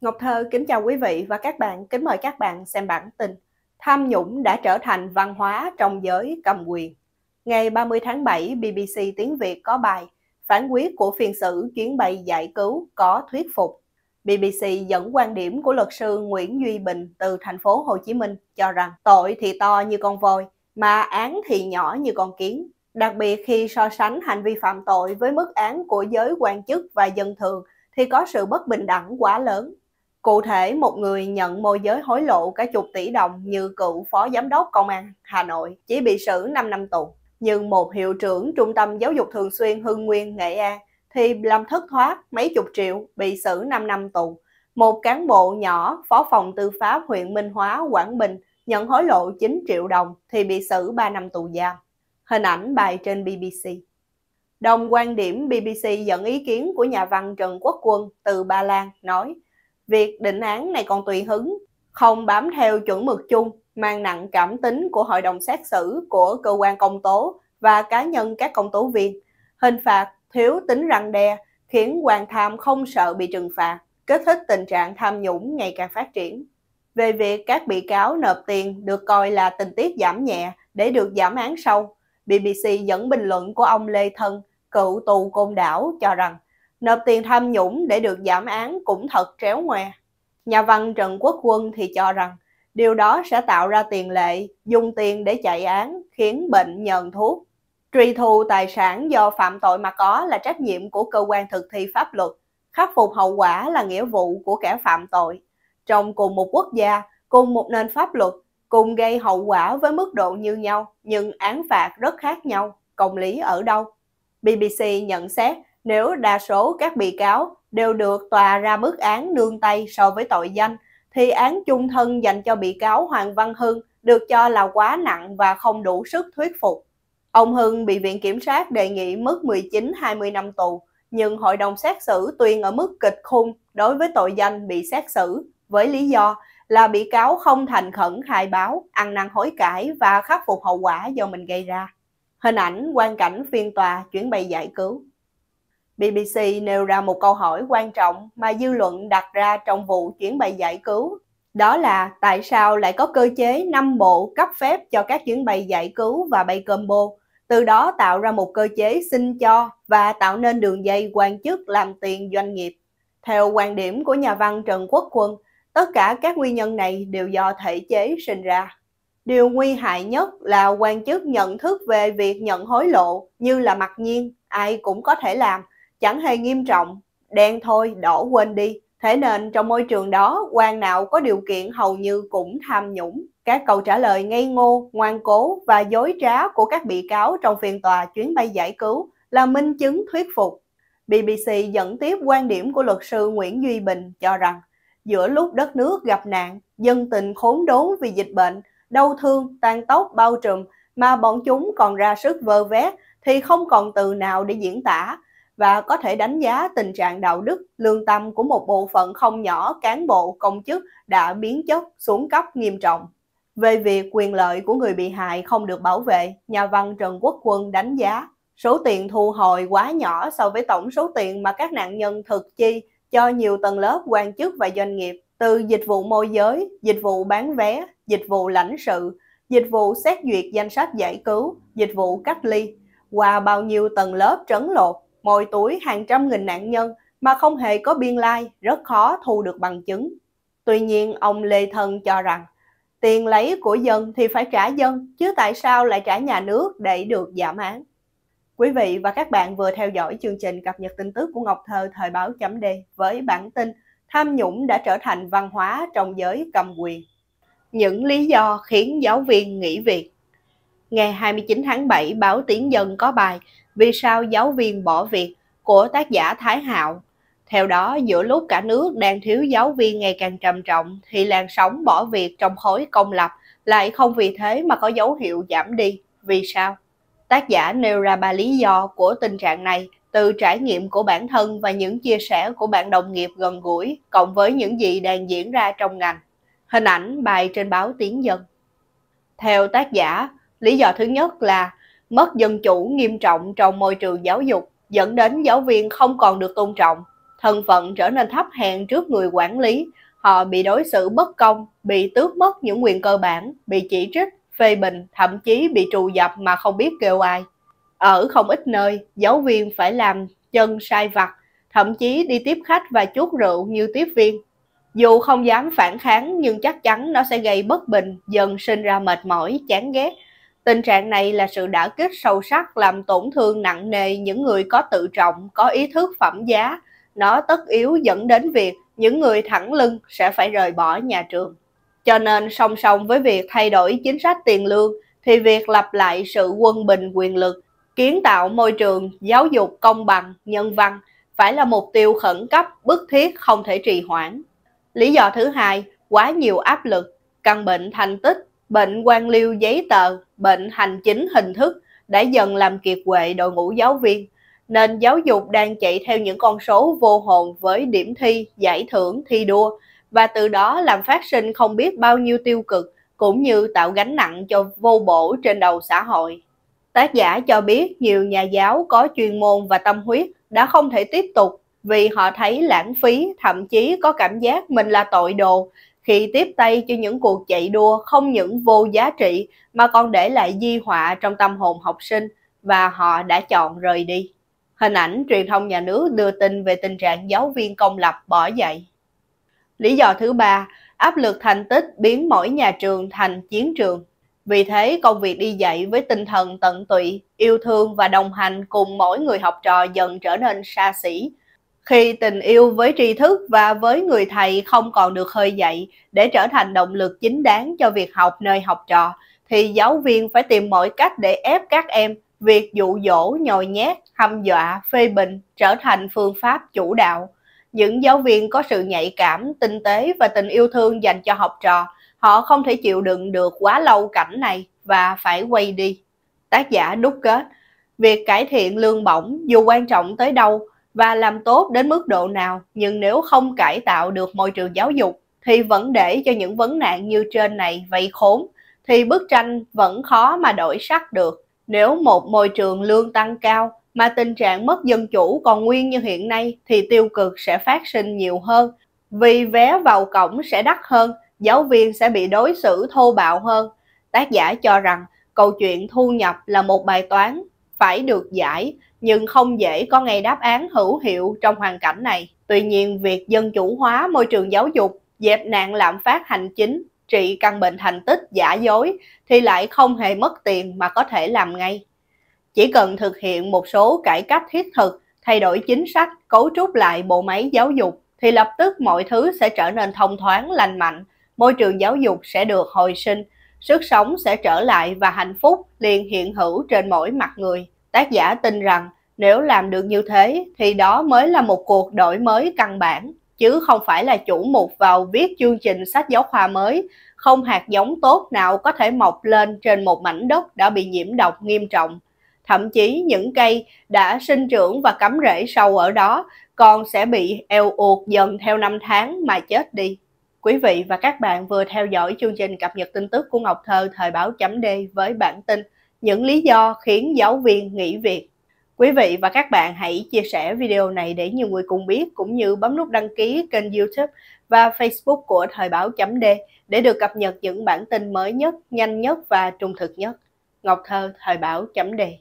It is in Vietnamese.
Ngọc Thơ kính chào quý vị và các bạn, kính mời các bạn xem bản tin Tham nhũng đã trở thành văn hóa trong giới cầm quyền. Ngày 30 tháng 7, BBC Tiếng Việt có bài phản quyết của phiên xử chuyến bay giải cứu có thuyết phục. BBC dẫn quan điểm của luật sư Nguyễn Duy Bình từ thành phố Hồ Chí Minh cho rằng tội thì to như con voi, mà án thì nhỏ như con kiến. Đặc biệt khi so sánh hành vi phạm tội với mức án của giới quan chức và dân thường thì có sự bất bình đẳng quá lớn Cụ thể, một người nhận môi giới hối lộ cả chục tỷ đồng như cựu phó giám đốc công an Hà Nội chỉ bị xử 5 năm tù. Nhưng một hiệu trưởng trung tâm giáo dục thường xuyên Hưng Nguyên, Nghệ An thì làm thất thoát mấy chục triệu bị xử 5 năm tù. Một cán bộ nhỏ, phó phòng tư pháp huyện Minh Hóa, Quảng Bình nhận hối lộ 9 triệu đồng thì bị xử 3 năm tù giam. Hình ảnh bài trên BBC. Đồng quan điểm BBC dẫn ý kiến của nhà văn Trần Quốc Quân từ Ba Lan nói – việc định án này còn tùy hứng, không bám theo chuẩn mực chung, mang nặng cảm tính của hội đồng xét xử của cơ quan công tố và cá nhân các công tố viên. Hình phạt thiếu tính răng đe khiến quan tham không sợ bị trừng phạt, kích thích tình trạng tham nhũng ngày càng phát triển. Về việc các bị cáo nộp tiền được coi là tình tiết giảm nhẹ để được giảm án sâu, BBC dẫn bình luận của ông Lê Thân, cựu tù Côn Đảo cho rằng Nộp tiền tham nhũng để được giảm án cũng thật tréo ngoe. Nhà văn Trần Quốc Quân thì cho rằng điều đó sẽ tạo ra tiền lệ dùng tiền để chạy án khiến bệnh nhờn thuốc. Truy thu tài sản do phạm tội mà có là trách nhiệm của cơ quan thực thi pháp luật, khắc phục hậu quả là nghĩa vụ của kẻ phạm tội. Trong cùng một quốc gia, cùng một nền pháp luật, cùng gây hậu quả với mức độ như nhau nhưng án phạt rất khác nhau, công lý ở đâu? BBC nhận xét nếu đa số các bị cáo đều được tòa ra mức án nương tay so với tội danh, thì án chung thân dành cho bị cáo Hoàng Văn Hưng được cho là quá nặng và không đủ sức thuyết phục. Ông Hưng bị Viện Kiểm sát đề nghị mức 19-20 năm tù, nhưng hội đồng xét xử tuyên ở mức kịch khung đối với tội danh bị xét xử với lý do là bị cáo không thành khẩn khai báo, ăn năn hối cải và khắc phục hậu quả do mình gây ra. Hình ảnh quan cảnh phiên tòa chuyển bay giải cứu. BBC nêu ra một câu hỏi quan trọng mà dư luận đặt ra trong vụ chuyến bay giải cứu. Đó là tại sao lại có cơ chế 5 bộ cấp phép cho các chuyến bay giải cứu và bay combo, từ đó tạo ra một cơ chế xin cho và tạo nên đường dây quan chức làm tiền doanh nghiệp. Theo quan điểm của nhà văn Trần Quốc Quân, tất cả các nguyên nhân này đều do thể chế sinh ra. Điều nguy hại nhất là quan chức nhận thức về việc nhận hối lộ như là mặc nhiên, ai cũng có thể làm chẳng hề nghiêm trọng, đen thôi đỏ quên đi. Thế nên trong môi trường đó, quan nào có điều kiện hầu như cũng tham nhũng. Các câu trả lời ngây ngô, ngoan cố và dối trá của các bị cáo trong phiên tòa chuyến bay giải cứu là minh chứng thuyết phục. BBC dẫn tiếp quan điểm của luật sư Nguyễn Duy Bình cho rằng, giữa lúc đất nước gặp nạn, dân tình khốn đốn vì dịch bệnh, đau thương, tan tóc, bao trùm mà bọn chúng còn ra sức vơ vét thì không còn từ nào để diễn tả và có thể đánh giá tình trạng đạo đức, lương tâm của một bộ phận không nhỏ cán bộ, công chức đã biến chất xuống cấp nghiêm trọng. Về việc quyền lợi của người bị hại không được bảo vệ, nhà văn Trần Quốc Quân đánh giá số tiền thu hồi quá nhỏ so với tổng số tiền mà các nạn nhân thực chi cho nhiều tầng lớp quan chức và doanh nghiệp, từ dịch vụ môi giới, dịch vụ bán vé, dịch vụ lãnh sự, dịch vụ xét duyệt danh sách giải cứu, dịch vụ cách ly, qua bao nhiêu tầng lớp trấn lột Mỗi tuổi hàng trăm nghìn nạn nhân mà không hề có biên lai rất khó thu được bằng chứng. Tuy nhiên, ông Lê Thân cho rằng tiền lấy của dân thì phải trả dân, chứ tại sao lại trả nhà nước để được giảm án. Quý vị và các bạn vừa theo dõi chương trình cập nhật tin tức của Ngọc Thơ thời báo chấm D với bản tin Tham nhũng đã trở thành văn hóa trong giới cầm quyền. Những lý do khiến giáo viên nghỉ việc Ngày 29 tháng 7, báo Tiếng Dân có bài Vì sao giáo viên bỏ việc của tác giả Thái Hạo. Theo đó, giữa lúc cả nước đang thiếu giáo viên ngày càng trầm trọng, thì làn sóng bỏ việc trong khối công lập lại không vì thế mà có dấu hiệu giảm đi. Vì sao? Tác giả nêu ra ba lý do của tình trạng này từ trải nghiệm của bản thân và những chia sẻ của bạn đồng nghiệp gần gũi, cộng với những gì đang diễn ra trong ngành. Hình ảnh bài trên báo Tiếng Dân. Theo tác giả, Lý do thứ nhất là mất dân chủ nghiêm trọng trong môi trường giáo dục dẫn đến giáo viên không còn được tôn trọng, thân phận trở nên thấp hèn trước người quản lý, họ bị đối xử bất công, bị tước mất những quyền cơ bản, bị chỉ trích, phê bình, thậm chí bị trù dập mà không biết kêu ai. Ở không ít nơi, giáo viên phải làm chân sai vặt, thậm chí đi tiếp khách và chuốt rượu như tiếp viên. Dù không dám phản kháng nhưng chắc chắn nó sẽ gây bất bình, dần sinh ra mệt mỏi, chán ghét, Tình trạng này là sự đả kích sâu sắc làm tổn thương nặng nề những người có tự trọng, có ý thức phẩm giá. Nó tất yếu dẫn đến việc những người thẳng lưng sẽ phải rời bỏ nhà trường. Cho nên song song với việc thay đổi chính sách tiền lương thì việc lập lại sự quân bình quyền lực, kiến tạo môi trường giáo dục công bằng, nhân văn phải là mục tiêu khẩn cấp, bức thiết không thể trì hoãn. Lý do thứ hai, quá nhiều áp lực, căn bệnh thành tích bệnh quan liêu giấy tờ, bệnh hành chính hình thức đã dần làm kiệt quệ đội ngũ giáo viên, nên giáo dục đang chạy theo những con số vô hồn với điểm thi, giải thưởng, thi đua, và từ đó làm phát sinh không biết bao nhiêu tiêu cực, cũng như tạo gánh nặng cho vô bổ trên đầu xã hội. Tác giả cho biết nhiều nhà giáo có chuyên môn và tâm huyết đã không thể tiếp tục vì họ thấy lãng phí, thậm chí có cảm giác mình là tội đồ khi tiếp tay cho những cuộc chạy đua không những vô giá trị mà còn để lại di họa trong tâm hồn học sinh và họ đã chọn rời đi. Hình ảnh truyền thông nhà nước đưa tin về tình trạng giáo viên công lập bỏ dạy. Lý do thứ ba, áp lực thành tích biến mỗi nhà trường thành chiến trường. Vì thế, công việc đi dạy với tinh thần tận tụy, yêu thương và đồng hành cùng mỗi người học trò dần trở nên xa xỉ, khi tình yêu với tri thức và với người thầy không còn được khơi dậy để trở thành động lực chính đáng cho việc học nơi học trò thì giáo viên phải tìm mọi cách để ép các em việc dụ dỗ nhồi nhét hăm dọa phê bình trở thành phương pháp chủ đạo những giáo viên có sự nhạy cảm tinh tế và tình yêu thương dành cho học trò họ không thể chịu đựng được quá lâu cảnh này và phải quay đi tác giả đúc kết việc cải thiện lương bổng dù quan trọng tới đâu và làm tốt đến mức độ nào nhưng nếu không cải tạo được môi trường giáo dục thì vẫn để cho những vấn nạn như trên này vây khốn thì bức tranh vẫn khó mà đổi sắc được nếu một môi trường lương tăng cao mà tình trạng mất dân chủ còn nguyên như hiện nay thì tiêu cực sẽ phát sinh nhiều hơn vì vé vào cổng sẽ đắt hơn giáo viên sẽ bị đối xử thô bạo hơn tác giả cho rằng câu chuyện thu nhập là một bài toán phải được giải nhưng không dễ có ngay đáp án hữu hiệu trong hoàn cảnh này. Tuy nhiên, việc dân chủ hóa môi trường giáo dục, dẹp nạn lạm phát hành chính, trị căn bệnh thành tích giả dối thì lại không hề mất tiền mà có thể làm ngay. Chỉ cần thực hiện một số cải cách thiết thực, thay đổi chính sách, cấu trúc lại bộ máy giáo dục thì lập tức mọi thứ sẽ trở nên thông thoáng, lành mạnh, môi trường giáo dục sẽ được hồi sinh, Sức sống sẽ trở lại và hạnh phúc liền hiện hữu trên mỗi mặt người. Tác giả tin rằng nếu làm được như thế thì đó mới là một cuộc đổi mới căn bản, chứ không phải là chủ mục vào viết chương trình sách giáo khoa mới, không hạt giống tốt nào có thể mọc lên trên một mảnh đất đã bị nhiễm độc nghiêm trọng. Thậm chí những cây đã sinh trưởng và cắm rễ sâu ở đó còn sẽ bị eo uột dần theo năm tháng mà chết đi. Quý vị và các bạn vừa theo dõi chương trình cập nhật tin tức của Ngọc Thơ thời báo chấm D với bản tin Những lý do khiến giáo viên nghỉ việc. Quý vị và các bạn hãy chia sẻ video này để nhiều người cùng biết cũng như bấm nút đăng ký kênh YouTube và Facebook của thời báo chấm D để được cập nhật những bản tin mới nhất, nhanh nhất và trung thực nhất. Ngọc Thơ thời báo chấm D